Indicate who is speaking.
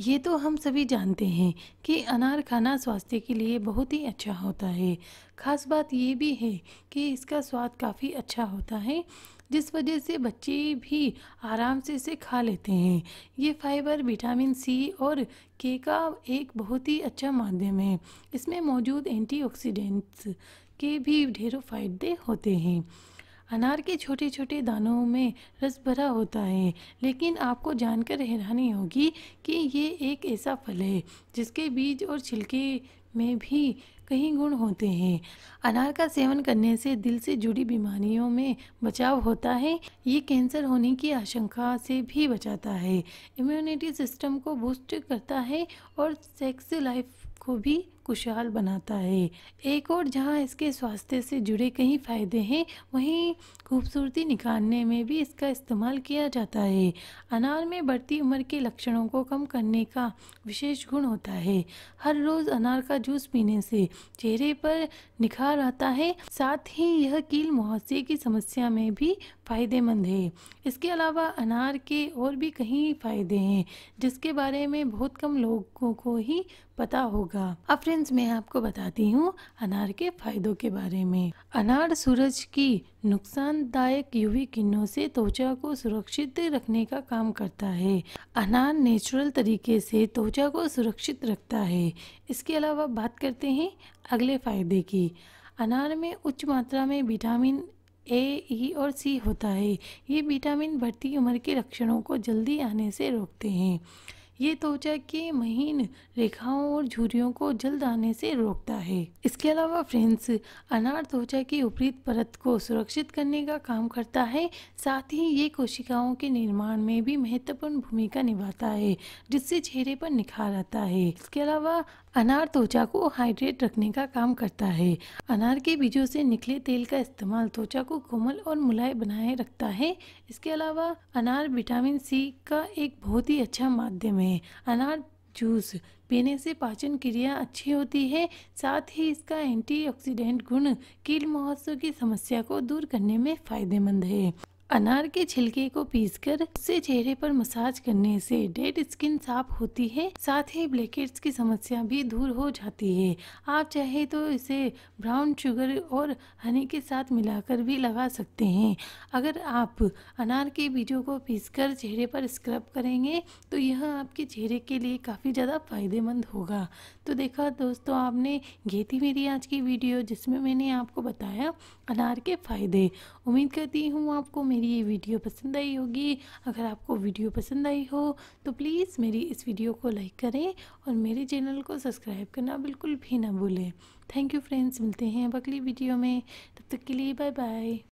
Speaker 1: ये तो हम सभी जानते हैं कि अनार खाना स्वास्थ्य के लिए बहुत ही अच्छा होता है ख़ास बात ये भी है कि इसका स्वाद काफ़ी अच्छा होता है जिस वजह से बच्चे भी आराम से इसे खा लेते हैं ये फाइबर विटामिन सी और के का एक बहुत ही अच्छा माध्यम है इसमें मौजूद एंटीऑक्सीडेंट्स के भी ढेरों फायदे होते हैं अनार के छोटे छोटे दानों में रस भरा होता है लेकिन आपको जानकर हैरानी होगी कि ये एक ऐसा फल है जिसके बीज और छिलके में भी कई गुण होते हैं अनार का सेवन करने से दिल से जुड़ी बीमारियों में बचाव होता है ये कैंसर होने की आशंका से भी बचाता है इम्यूनिटी सिस्टम को बूस्ट करता है और सेक्स लाइफ को भी खुशहाल बनाता है एक और जहाँ इसके स्वास्थ्य से जुड़े कई फ़ायदे हैं वहीं खूबसूरती निकालने में भी इसका इस्तेमाल किया जाता है अनार में बढ़ती उम्र के लक्षणों को कम करने का विशेष गुण होता है हर रोज़ अनार का जूस पीने से चेहरे पर निखार आता है साथ ही यह कील मुहासे की समस्या में भी फ़ायदेमंद है इसके अलावा अनार के और भी कई फ़ायदे हैं जिसके बारे में बहुत कम लोगों को ही पता होगा अब फ्रेंड्स मैं आपको बताती हूँ अनार के फायदों के बारे में अनार सूरज की नुकसानदायक यूवी किरणों से त्वचा को सुरक्षित रखने का काम करता है अनार नेचुरल तरीके से त्वचा को सुरक्षित रखता है इसके अलावा बात करते हैं अगले फायदे की अनार में उच्च मात्रा में विटामिन ए ई e और सी होता है ये विटामिन बढ़ती उम्र के लक्षणों को जल्दी आने से रोकते हैं ये त्वचा तो के महीन रेखाओं और झुरियों को जल्द आने से रोकता है इसके अलावा फ्रेंड्स अनार त्वचा तो की उपरीत परत को सुरक्षित करने का काम करता है साथ ही ये कोशिकाओं के निर्माण में भी महत्वपूर्ण भूमिका निभाता है जिससे चेहरे पर निखार आता है इसके अलावा अनार त्वचा को हाइड्रेट रखने का काम करता है अनार के बीजों से निकले तेल का इस्तेमाल त्वचा को कोमल और मुलायम बनाए रखता है इसके अलावा अनार विटामिन सी का एक बहुत ही अच्छा माध्यम है हैं अनार जूस पीने से पाचन क्रिया अच्छी होती है साथ ही इसका एंटीऑक्सीडेंट गुण कील महोत्सव की समस्या को दूर करने में फ़ायदेमंद है अनार के छिलके को पीसकर उससे चेहरे पर मसाज करने से डेड स्किन साफ होती है साथ ही ब्लैकेट्स की समस्या भी दूर हो जाती है आप चाहे तो इसे ब्राउन शुगर और हनी के साथ मिलाकर भी लगा सकते हैं अगर आप अनार के बीजों को पीसकर चेहरे पर स्क्रब करेंगे तो यह आपके चेहरे के लिए काफ़ी ज़्यादा फायदेमंद होगा तो देखा दोस्तों आपने घेती थी मेरी आज की वीडियो जिसमें मैंने आपको बताया अनार के फ़ायदे उम्मीद करती हूँ आपको मेरी मेरी ये वीडियो पसंद आई होगी अगर आपको वीडियो पसंद आई हो तो प्लीज़ मेरी इस वीडियो को लाइक करें और मेरे चैनल को सब्सक्राइब करना बिल्कुल भी ना भूलें थैंक यू फ्रेंड्स मिलते हैं अब अगली वीडियो में तब तक के लिए बाय बाय